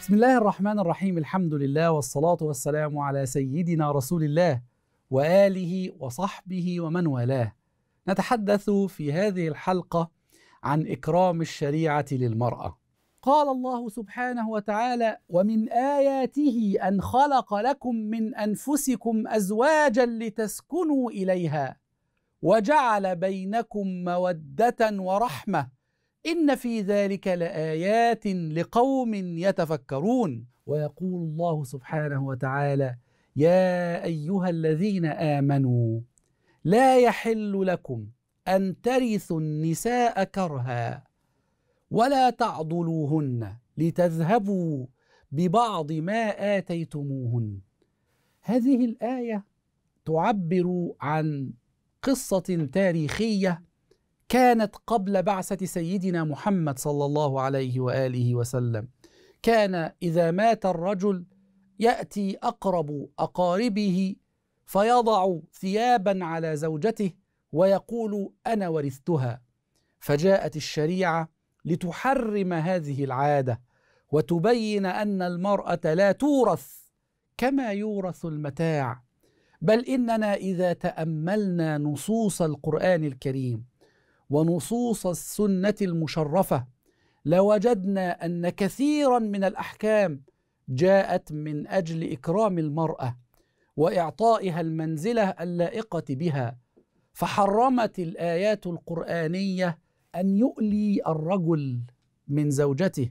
بسم الله الرحمن الرحيم الحمد لله والصلاة والسلام على سيدنا رسول الله وآله وصحبه ومن والاه نتحدث في هذه الحلقة عن إكرام الشريعة للمرأة قال الله سبحانه وتعالى ومن آياته أن خلق لكم من أنفسكم أزواجا لتسكنوا إليها وجعل بينكم مودة ورحمة إن في ذلك لآيات لقوم يتفكرون ويقول الله سبحانه وتعالى يا أيها الذين آمنوا لا يحل لكم أن ترثوا النساء كرها ولا تعضلوهن لتذهبوا ببعض ما آتيتموهن هذه الآية تعبر عن قصة تاريخية كانت قبل بعثة سيدنا محمد صلى الله عليه وآله وسلم كان إذا مات الرجل يأتي أقرب أقاربه فيضع ثيابا على زوجته ويقول أنا ورثتها فجاءت الشريعة لتحرم هذه العادة وتبين أن المرأة لا تورث كما يورث المتاع بل إننا إذا تأملنا نصوص القرآن الكريم ونصوص السنه المشرفه لوجدنا ان كثيرا من الاحكام جاءت من اجل اكرام المراه واعطائها المنزله اللائقه بها فحرمت الايات القرانيه ان يؤلي الرجل من زوجته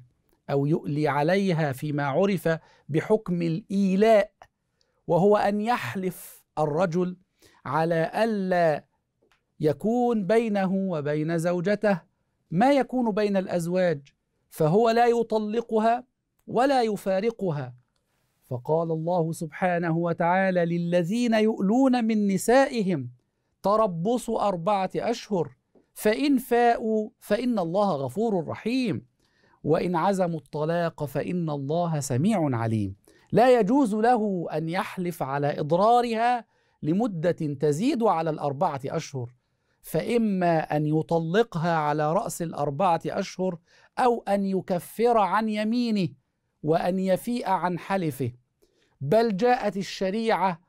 او يؤلي عليها فيما عرف بحكم الايلاء وهو ان يحلف الرجل على الا يكون بينه وبين زوجته ما يكون بين الازواج فهو لا يطلقها ولا يفارقها فقال الله سبحانه وتعالى للذين يؤلون من نسائهم تربص اربعه اشهر فان فاءوا فان الله غفور رحيم وان عزموا الطلاق فان الله سميع عليم لا يجوز له ان يحلف على اضرارها لمده تزيد على الاربعه اشهر فإما أن يطلقها على رأس الأربعة أشهر أو أن يكفر عن يمينه وأن يفيء عن حلفه بل جاءت الشريعة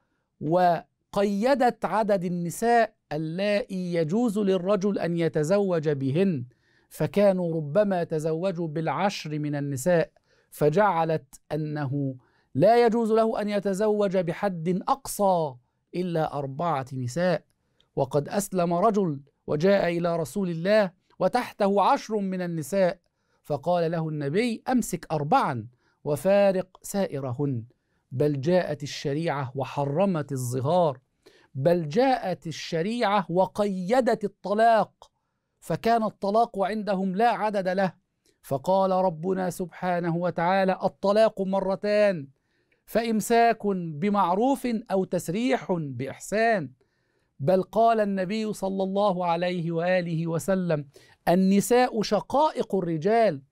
وقيدت عدد النساء اللائي يجوز للرجل أن يتزوج بهن فكانوا ربما تزوجوا بالعشر من النساء فجعلت أنه لا يجوز له أن يتزوج بحد أقصى إلا أربعة نساء وقد اسلم رجل وجاء الى رسول الله وتحته عشر من النساء فقال له النبي امسك اربعا وفارق سائرهن بل جاءت الشريعه وحرمت الظهار بل جاءت الشريعه وقيدت الطلاق فكان الطلاق عندهم لا عدد له فقال ربنا سبحانه وتعالى الطلاق مرتان فامساك بمعروف او تسريح باحسان بل قال النبي صلى الله عليه واله وسلم النساء شقائق الرجال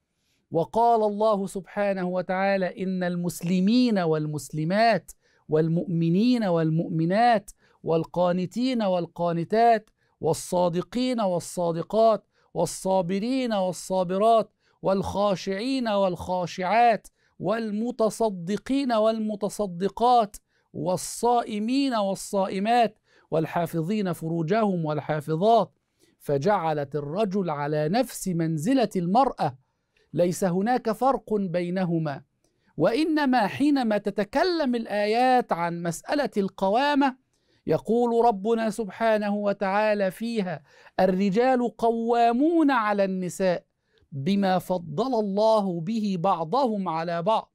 وقال الله سبحانه وتعالى ان المسلمين والمسلمات والمؤمنين والمؤمنات والقانتين والقانتات والصادقين والصادقات والصابرين والصابرات والخاشعين والخاشعات والمتصدقين والمتصدقات والصائمين والصائمات والحافظين فروجهم والحافظات فجعلت الرجل على نفس منزله المراه ليس هناك فرق بينهما وانما حينما تتكلم الايات عن مساله القوامه يقول ربنا سبحانه وتعالى فيها الرجال قوامون على النساء بما فضل الله به بعضهم على بعض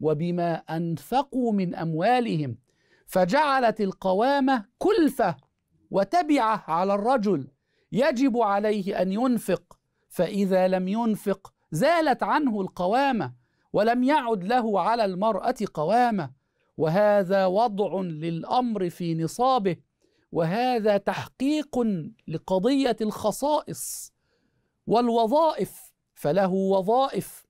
وبما انفقوا من اموالهم فجعلت القوامة كلفة وتبعة على الرجل يجب عليه أن ينفق فإذا لم ينفق زالت عنه القوامة ولم يعد له على المرأة قوامة وهذا وضع للأمر في نصابه وهذا تحقيق لقضية الخصائص والوظائف فله وظائف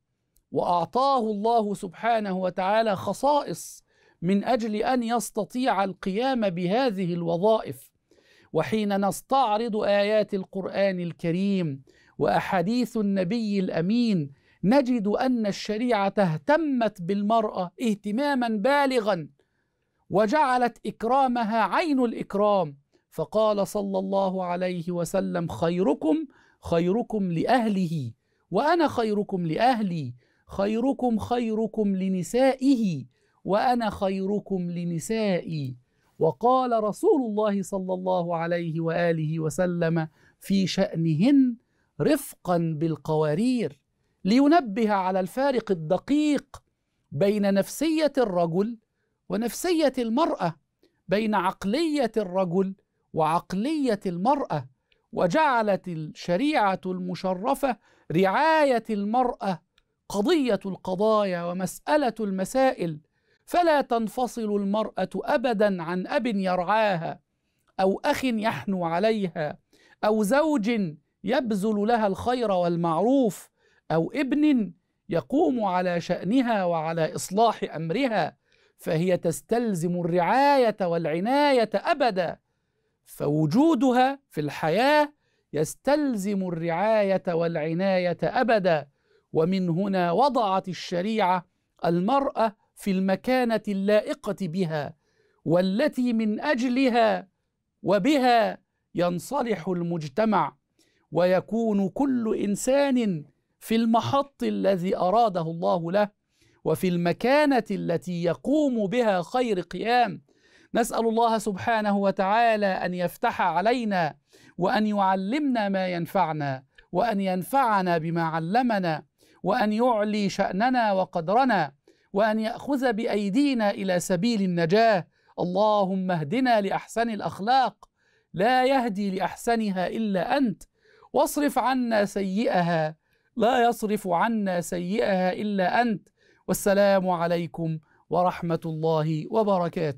وأعطاه الله سبحانه وتعالى خصائص من اجل ان يستطيع القيام بهذه الوظائف وحين نستعرض ايات القران الكريم واحاديث النبي الامين نجد ان الشريعه اهتمت بالمراه اهتماما بالغا وجعلت اكرامها عين الاكرام فقال صلى الله عليه وسلم خيركم خيركم لاهله وانا خيركم لاهلي خيركم خيركم لنسائه وانا خيركم لنسائي وقال رسول الله صلى الله عليه واله وسلم في شانهن رفقا بالقوارير لينبه على الفارق الدقيق بين نفسيه الرجل ونفسيه المراه بين عقليه الرجل وعقليه المراه وجعلت الشريعه المشرفه رعايه المراه قضيه القضايا ومساله المسائل فلا تنفصل المرأة أبدا عن أب يرعاها أو أخ يحنو عليها أو زوج يبذل لها الخير والمعروف أو ابن يقوم على شأنها وعلى إصلاح أمرها فهي تستلزم الرعاية والعناية أبدا فوجودها في الحياة يستلزم الرعاية والعناية أبدا ومن هنا وضعت الشريعة المرأة في المكانه اللائقه بها والتي من اجلها وبها ينصلح المجتمع ويكون كل انسان في المحط الذي اراده الله له وفي المكانه التي يقوم بها خير قيام نسال الله سبحانه وتعالى ان يفتح علينا وان يعلمنا ما ينفعنا وان ينفعنا بما علمنا وان يعلي شاننا وقدرنا وأن يأخذ بأيدينا إلى سبيل النجاة اللهم اهدنا لأحسن الأخلاق لا يهدي لأحسنها إلا أنت واصرف عنا سيئها لا يصرف عنا سيئها إلا أنت والسلام عليكم ورحمة الله وبركاته